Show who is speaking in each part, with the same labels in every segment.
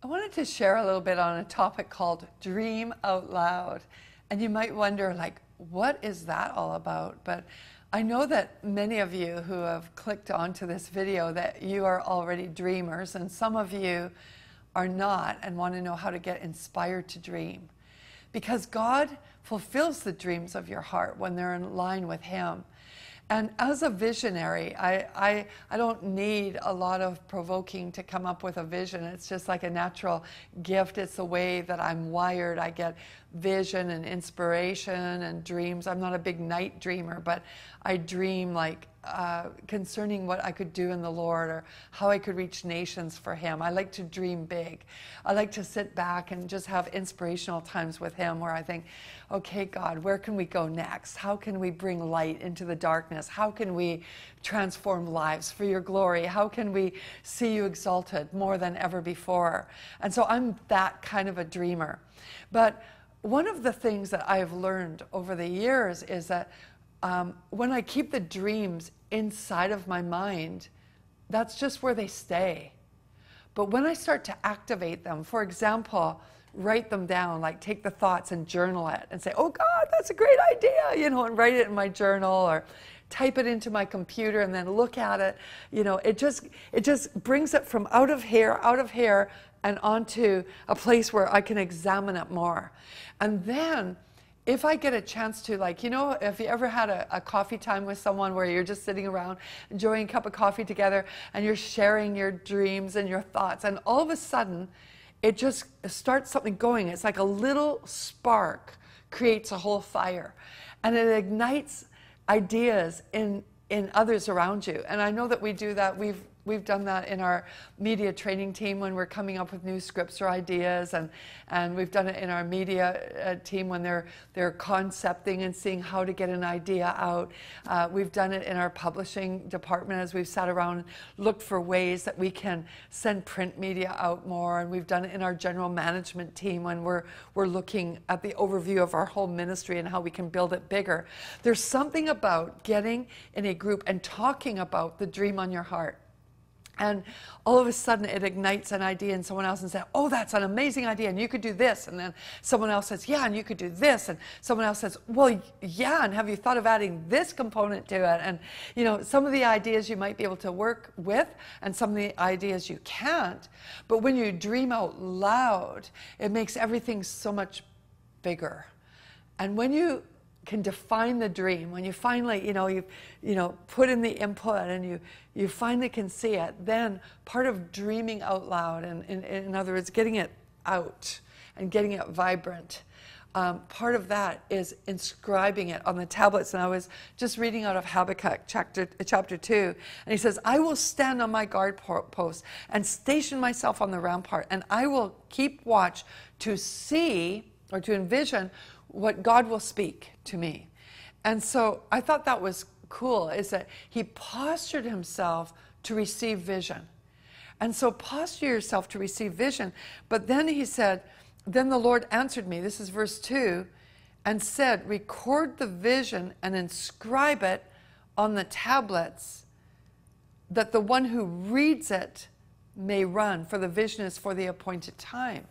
Speaker 1: I wanted to share a little bit on a topic called dream out loud. And you might wonder, like, what is that all about? But I know that many of you who have clicked onto this video that you are already dreamers and some of you are not and want to know how to get inspired to dream. Because God fulfills the dreams of your heart when they're in line with Him. And as a visionary, I, I, I don't need a lot of provoking to come up with a vision. It's just like a natural gift. It's the way that I'm wired. I get vision and inspiration and dreams. I'm not a big night dreamer, but I dream like uh, concerning what I could do in the Lord or how I could reach nations for Him. I like to dream big. I like to sit back and just have inspirational times with Him where I think, okay, God, where can we go next? How can we bring light into the darkness? How can we transform lives for your glory? How can we see you exalted more than ever before? And so I'm that kind of a dreamer. But one of the things that I've learned over the years is that um, when I keep the dreams inside of my mind, that's just where they stay. But when I start to activate them, for example, write them down, like take the thoughts and journal it and say, oh God, that's a great idea, you know, and write it in my journal or type it into my computer and then look at it. You know, it just it just brings it from out of here, out of here, and onto a place where I can examine it more. And then if I get a chance to, like, you know, if you ever had a, a, coffee time with someone where you're just sitting around enjoying a cup of coffee together and you're sharing your dreams and your thoughts, and all of a sudden it just starts something going. It's like a little spark creates a whole fire and it ignites ideas in in others around you. And I know that we do that. We've we've done that in our media training team when we're coming up with new scripts or ideas, and and we've done it in our media uh, team when they're they're concepting and seeing how to get an idea out. Uh, we've done it in our publishing department as we've sat around and looked for ways that we can send print media out more, and we've done it in our general management team when we're we're looking at the overview of our whole ministry and how we can build it bigger. There's something about getting in a group and talking about the dream on your heart and all of a sudden, it ignites an idea in someone else and says, Oh, that's an amazing idea, and you could do this. And then someone else says, Yeah, and you could do this. And someone else says, Well, yeah, and have you thought of adding this component to it? And, you know, some of the ideas you might be able to work with, and some of the ideas you can't. But when you dream out loud, it makes everything so much bigger. And when you can define the dream, when you finally, you know, you you know, put in the input and you you finally can see it, then part of dreaming out loud, and, in other words, getting it out and getting it vibrant. Um, part of that is inscribing it on the tablets. And I was just reading out of Habakkuk chapter, chapter 2, and he says, I will stand on my guard post and station myself on the rampart, and I will keep watch to see or to envision what God will speak to me. And so I thought that was cool is that he postured himself to receive vision. And so posture yourself to receive vision. But then he said, Then the Lord answered me, this is verse 2, and said, Record the vision and inscribe it on the tablets, that the one who reads it may run, for the vision is for the appointed time.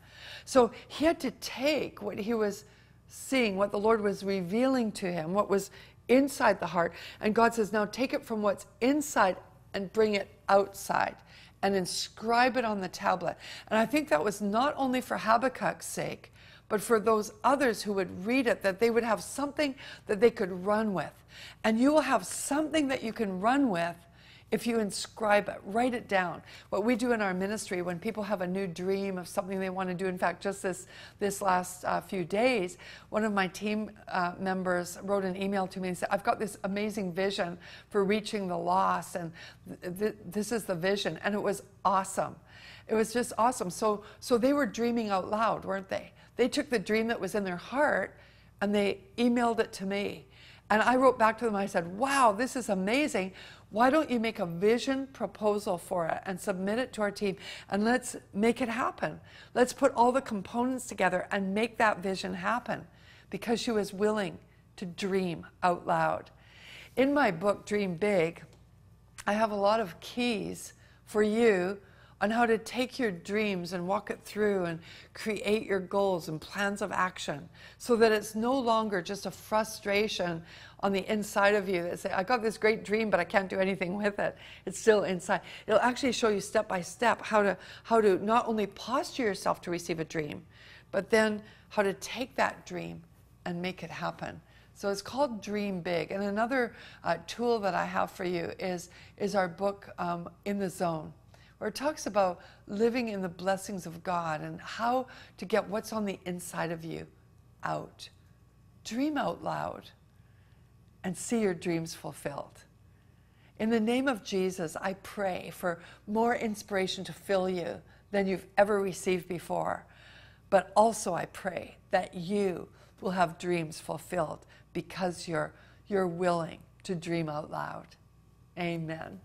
Speaker 1: So he had to take what he was seeing, what the Lord was revealing to him, what was inside the heart. And God says, now take it from what's inside and bring it outside and inscribe it on the tablet. And I think that was not only for Habakkuk's sake, but for those others who would read it, that they would have something that they could run with. And you will have something that you can run with if you inscribe it, write it down. What we do in our ministry when people have a new dream of something they want to do, in fact, just this, this last uh, few days, one of my team uh, members wrote an email to me and said, I've got this amazing vision for reaching the lost, and th th this is the vision. And it was awesome. It was just awesome. So, so they were dreaming out loud, weren't they? They took the dream that was in their heart and they emailed it to me. And I wrote back to them, I said, Wow, this is amazing. Why don't you make a vision proposal for it and submit it to our team and let's make it happen? Let's put all the components together and make that vision happen because she was willing to dream out loud. In my book, Dream Big, I have a lot of keys for you on how to take your dreams and walk it through and create your goals and plans of action so that it's no longer just a frustration on the inside of you that say, I got this great dream, but I can't do anything with it. It's still inside. It'll actually show you step by step how to, how to not only posture yourself to receive a dream, but then how to take that dream and make it happen. So it's called Dream Big. And another uh, tool that I have for you is, is our book, um, In the Zone where it talks about living in the blessings of God and how to get what's on the inside of you out. Dream out loud and see your dreams fulfilled. In the name of Jesus, I pray for more inspiration to fill you than you've ever received before. But also, I pray that you will have dreams fulfilled because you're, you're willing to dream out loud. Amen.